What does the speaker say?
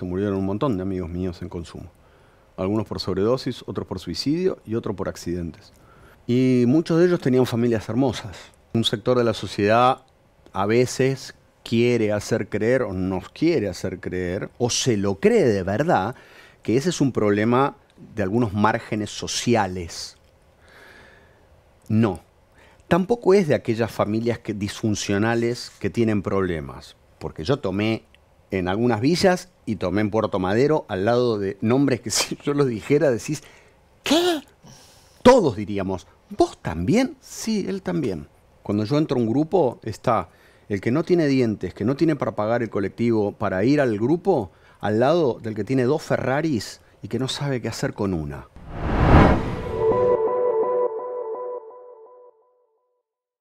se murieron un montón de amigos míos en consumo. Algunos por sobredosis, otros por suicidio y otros por accidentes. Y muchos de ellos tenían familias hermosas. Un sector de la sociedad a veces quiere hacer creer o nos quiere hacer creer o se lo cree de verdad que ese es un problema de algunos márgenes sociales. No. Tampoco es de aquellas familias que, disfuncionales que tienen problemas, porque yo tomé en algunas villas y tomé en Puerto Madero al lado de nombres que si yo los dijera decís, ¿qué? Todos diríamos, ¿vos también? Sí, él también. Cuando yo entro a un grupo está el que no tiene dientes, que no tiene para pagar el colectivo, para ir al grupo, al lado del que tiene dos Ferraris y que no sabe qué hacer con una.